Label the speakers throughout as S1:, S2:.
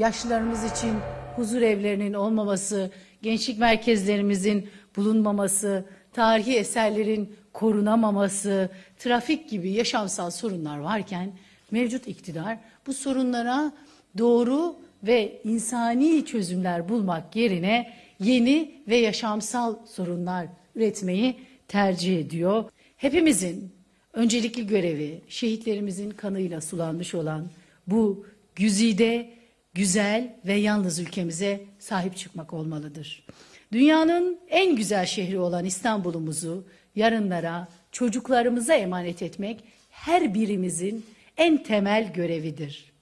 S1: Yaşlılarımız için huzur evlerinin olmaması, gençlik merkezlerimizin bulunmaması, tarihi eserlerin korunamaması, trafik gibi yaşamsal sorunlar varken mevcut iktidar bu sorunlara doğru ve insani çözümler bulmak yerine yeni ve yaşamsal sorunlar üretmeyi tercih ediyor. Hepimizin öncelikli görevi şehitlerimizin kanıyla sulanmış olan bu güzide güzel ve yalnız ülkemize sahip çıkmak olmalıdır. Dünyanın en güzel şehri olan İstanbul'umuzu yarınlara, çocuklarımıza emanet etmek her birimizin en temel görevidir.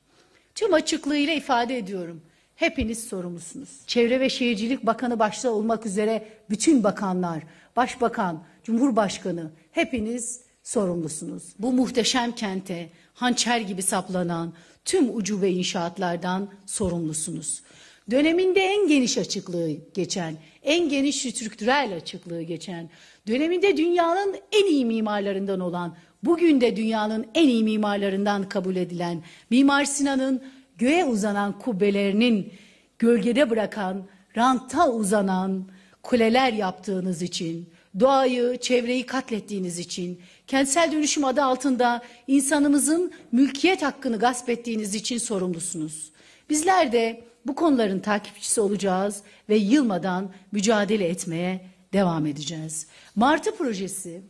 S1: Tüm açıklığıyla ifade ediyorum. Hepiniz sorumlusunuz. Çevre ve Şehircilik Bakanı başta olmak üzere bütün bakanlar, Başbakan, Cumhurbaşkanı hepiniz sorumlusunuz. Bu muhteşem kente hançer gibi saplanan tüm ucube inşaatlardan sorumlusunuz. Döneminde en geniş açıklığı geçen, en geniş strüktürel açıklığı geçen, döneminde dünyanın en iyi mimarlarından olan, bugün de dünyanın en iyi mimarlarından kabul edilen Mimar Sinan'ın göğe uzanan kubbelerinin gölgede bırakan, ranta uzanan kuleler yaptığınız için, doğayı, çevreyi katlettiğiniz için, kentsel dönüşüm adı altında insanımızın mülkiyet hakkını gasp ettiğiniz için sorumlusunuz. Bizler de bu konuların takipçisi olacağız ve yılmadan mücadele etmeye devam edeceğiz. Martı projesi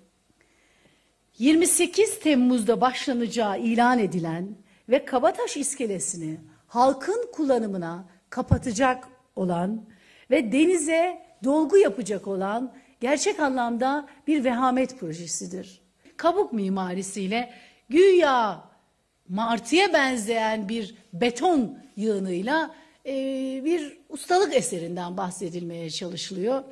S1: 28 Temmuz'da başlanacağı ilan edilen ve Kabataş iskelesini halkın kullanımına kapatacak olan ve denize dolgu yapacak olan gerçek anlamda bir vehamet projesidir. Kabuk mimarisiyle güya martıya benzeyen bir beton yığınıyla e, bir ustalık eserinden bahsedilmeye çalışılıyor.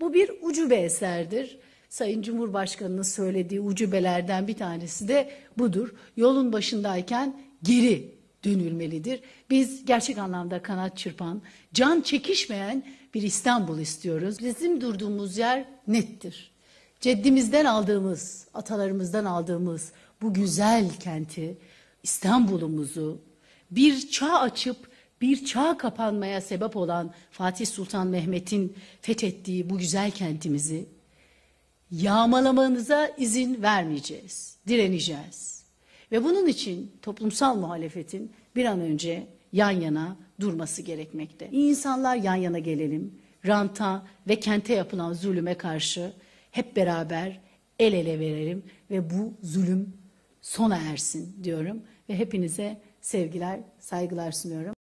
S1: Bu bir ucube eserdir. Sayın Cumhurbaşkanı'nın söylediği ucubelerden bir tanesi de budur. Yolun başındayken geri dönülmelidir. Biz gerçek anlamda kanat çırpan, can çekişmeyen bir İstanbul istiyoruz. Bizim durduğumuz yer nettir. Ceddimizden aldığımız, atalarımızdan aldığımız bu güzel kenti, İstanbul'umuzu bir çağ açıp bir çağ kapanmaya sebep olan Fatih Sultan Mehmet'in fethettiği bu güzel kentimizi yağmalamanıza izin vermeyeceğiz, direneceğiz. Ve bunun için toplumsal muhalefetin bir an önce yan yana durması gerekmekte. İnsanlar yan yana gelelim. Ranta ve kente yapılan zulüme karşı hep beraber el ele verelim ve bu zulüm sona ersin diyorum ve hepinize sevgiler, saygılar sunuyorum.